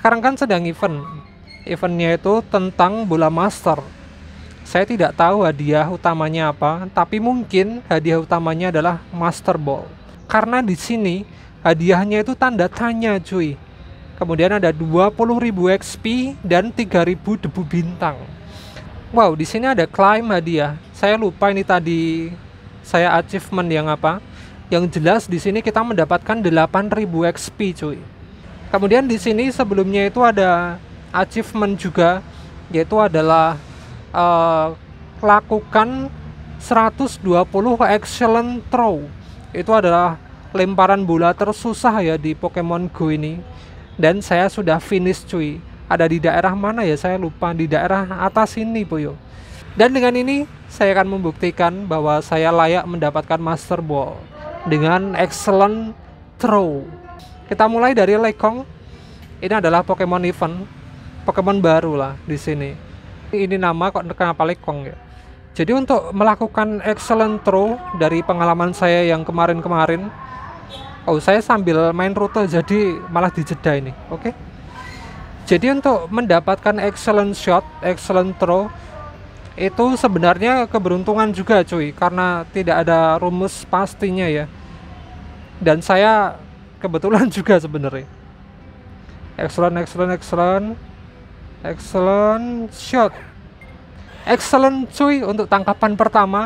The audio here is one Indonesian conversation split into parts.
sekarang kan sedang event eventnya itu tentang bola master saya tidak tahu hadiah utamanya apa tapi mungkin hadiah utamanya adalah master ball karena di sini hadiahnya itu tanda tanya cuy kemudian ada 20.000 XP dan 3.000 debu bintang wow di sini ada climb hadiah saya lupa ini tadi saya achievement yang apa yang jelas di sini kita mendapatkan 8.000 XP cuy Kemudian di sini sebelumnya itu ada achievement juga yaitu adalah uh, lakukan 120 excellent throw. Itu adalah lemparan bola tersusah ya di Pokemon Go ini. Dan saya sudah finish cuy. Ada di daerah mana ya saya lupa di daerah atas ini Boyo. Dan dengan ini saya akan membuktikan bahwa saya layak mendapatkan Master Ball dengan excellent throw. Kita mulai dari Lekong. Ini adalah Pokemon event, Pokemon baru lah di sini. Ini nama kok kenapa Lekong ya? Jadi untuk melakukan excellent throw dari pengalaman saya yang kemarin-kemarin, oh saya sambil main rute jadi malah dijeda ini, oke? Okay? Jadi untuk mendapatkan excellent shot, excellent throw itu sebenarnya keberuntungan juga cuy karena tidak ada rumus pastinya ya. Dan saya kebetulan juga sebenarnya excellent excellent excellent excellent shot excellent cuy untuk tangkapan pertama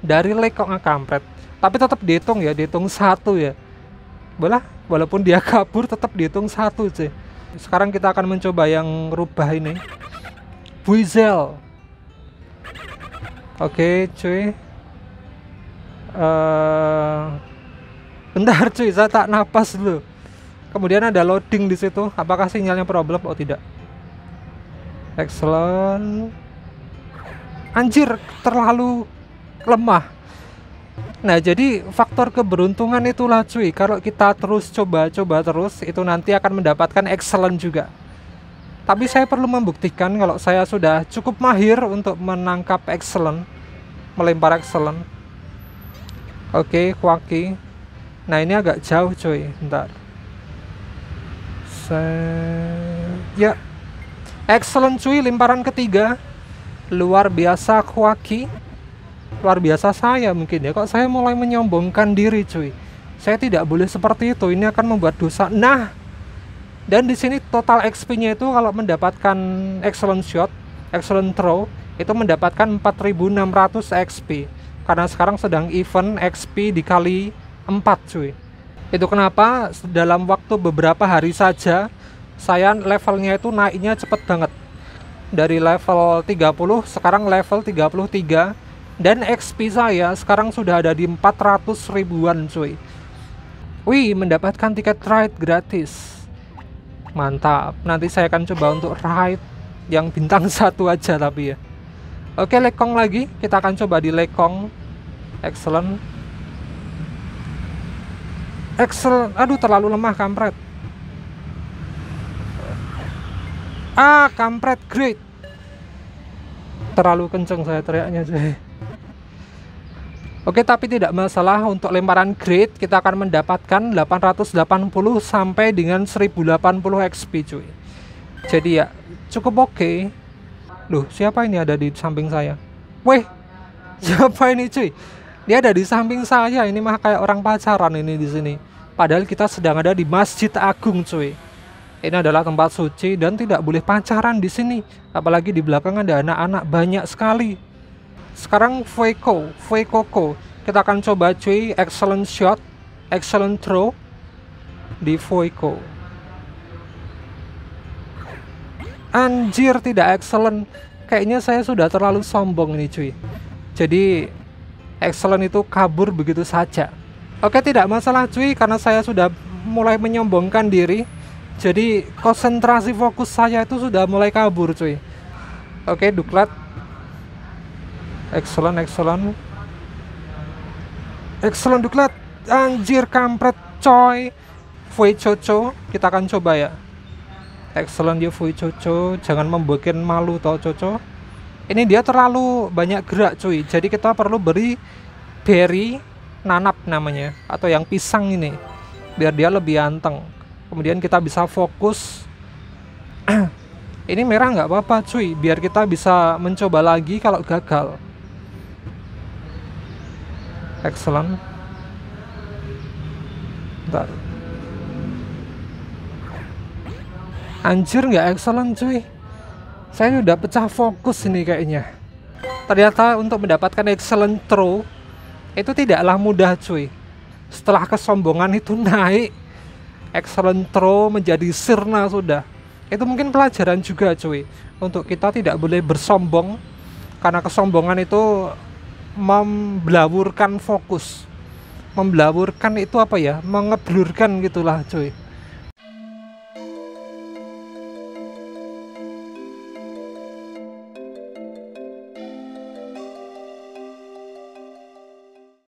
dari lekong akampret tapi tetap dihitung ya dihitung satu ya boleh walaupun dia kabur tetap dihitung satu sih sekarang kita akan mencoba yang rubah ini Buizel oke okay, cuy uh, bentar cuy saya tak napas dulu kemudian ada loading di situ apakah sinyalnya problem oh tidak excellent anjir terlalu lemah nah jadi faktor keberuntungan itulah cuy kalau kita terus coba-coba terus itu nanti akan mendapatkan excellent juga tapi saya perlu membuktikan kalau saya sudah cukup mahir untuk menangkap excellent melempar excellent oke okay, kuaki nah ini agak jauh cuy ntar Se ya excellent cuy limparan ketiga luar biasa kuaki, luar biasa saya mungkin ya kok saya mulai menyombongkan diri cuy saya tidak boleh seperti itu ini akan membuat dosa nah dan di sini total XP-nya itu kalau mendapatkan excellent shot excellent throw itu mendapatkan 4600 XP karena sekarang sedang event XP dikali 4 cuy itu kenapa dalam waktu beberapa hari saja saya levelnya itu naiknya cepet banget dari level 30 sekarang level 33 dan XP saya sekarang sudah ada di 400 ribuan cuy wih mendapatkan tiket ride gratis mantap nanti saya akan coba untuk ride yang bintang satu aja tapi ya oke lekong lagi kita akan coba di lekong excellent Excel aduh terlalu lemah kampret ah kampret great terlalu kenceng saya teriaknya sih Oke tapi tidak masalah untuk lemparan grade kita akan mendapatkan 880 sampai dengan 1080 XP cuy jadi ya cukup oke okay. Loh siapa ini ada di samping saya Weh siapa ini cuy dia ada di samping saya ini mah kayak orang pacaran ini di sini padahal kita sedang ada di masjid agung cuy ini adalah tempat suci dan tidak boleh pacaran di sini apalagi di belakang ada anak-anak banyak sekali sekarang Fueko Fuekoko kita akan coba cuy excellent shot excellent throw di Fueko anjir tidak excellent kayaknya saya sudah terlalu sombong ini cuy jadi Excellent itu kabur begitu saja. Oke, tidak masalah cuy karena saya sudah mulai menyombongkan diri. Jadi konsentrasi fokus saya itu sudah mulai kabur cuy. Oke, Duklat. Excellent, excellent. Excellent Duklat. Anjir kampret coy. Fui Coco, kita akan coba ya. Excellent ya Fui Coco, jangan membuat malu toh Coco ini dia terlalu banyak gerak cuy jadi kita perlu beri berry nanap namanya atau yang pisang ini biar dia lebih anteng kemudian kita bisa fokus ini merah nggak apa-apa cuy biar kita bisa mencoba lagi kalau gagal excellent Bentar. anjir nggak excellent cuy saya sudah pecah fokus ini kayaknya ternyata untuk mendapatkan excellent throw itu tidaklah mudah cuy setelah kesombongan itu naik excellent throw menjadi sirna sudah itu mungkin pelajaran juga cuy untuk kita tidak boleh bersombong karena kesombongan itu membelaburkan fokus membelaburkan itu apa ya mengeblurkan gitulah cuy